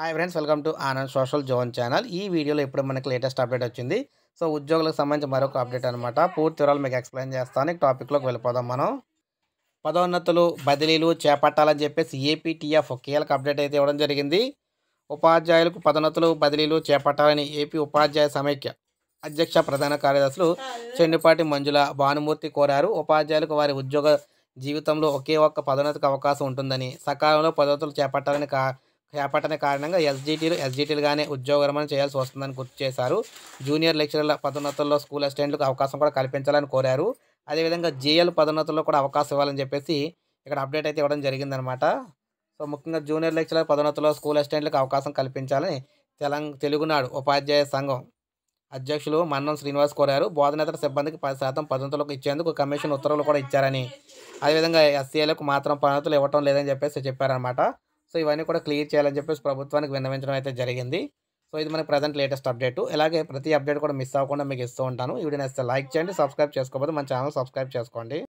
hi friends welcome to Anand social zone channel ఈ వీడియోలో ఇప్పుడు మనకి లేటెస్ట్ అప్డేట్ వచ్చింది సో ఉద్యోగులకు సంబంధించి మరొక అప్డేట్ అనమాట పూర్తి వివరాలు మీకు ఎక్స్ప్లెయిన్ చేస్తాను టాపిక్లోకి వెళ్ళిపోదాం మనం పదోన్నతులు బదిలీలు చేపట్టాలని చెప్పేసి ఏపీటీఎఫ్ కీలక అప్డేట్ అయితే ఇవ్వడం జరిగింది ఉపాధ్యాయులకు పదోన్నతులు బదిలీలు చేపట్టాలని ఏపీ ఉపాధ్యాయ సమైక్య అధ్యక్ష ప్రధాన కార్యదర్శులు చెండుపాటి మంజుల భానుమూర్తి కోరారు ఉపాధ్యాయులకు వారి ఉద్యోగ జీవితంలో ఒకే ఒక్క పదోన్నతికి అవకాశం ఉంటుందని సకాలంలో పదోన్నతులు చేపట్టాలని చేపట్టిన కారణంగా ఎస్జీటీలు ఎస్జీటీలుగానే ఉద్యోగరమణ చేయాల్సి వస్తుందని గుర్తు చేశారు జూనియర్ లెక్చరర్ల పదోన్నతుల్లో స్కూల్ అసిస్టెంట్లకు అవకాశం కూడా కల్పించాలని కోరారు అదేవిధంగా జేఎల్ పదోన్నతుల్లో కూడా అవకాశం ఇవ్వాలని చెప్పేసి ఇక్కడ అప్డేట్ అయితే ఇవ్వడం జరిగిందనమాట సో ముఖ్యంగా జూనియర్ లెక్చరర్ పదోన్నతుల్లో స్కూల్ అసిస్టెంట్లకు అవకాశం కల్పించాలని తెలంగ తెలుగునాడు ఉపాధ్యాయ సంఘం అధ్యక్షులు మన్నం శ్రీనివాస్ కోరారు బోధనేతర సిబ్బందికి పది శాతం పదోన్నతులకు ఇచ్చేందుకు కమిషన్ ఉత్తర్వులు కూడా ఇచ్చారని అదేవిధంగా ఎస్సీఏలకు మాత్రం పదోన్నతులు ఇవ్వటం లేదని చెప్పేసి చెప్పారనమాట సో ఇవన్నీ కూడా క్లియర్ చేయాలని చెప్పేసి ప్రభుత్వానికి విన్నవించడం అయితే జరిగింది సో ఇది మనకి ప్రజెంట్ లేటెస్ట్ అప్డేట్ ఇలాగే ప్రతి అప్డేట్ కూడా మిస్ అవ్వకుండా మీకు ఇస్తూ ఉంటాను వీడియో నేస్తే లైక్ చేయండి సబ్స్క్రైబ్ చేసుకోకపోతే మన ఛానల్ సబ్స్క్రైబ్ చేసుకోండి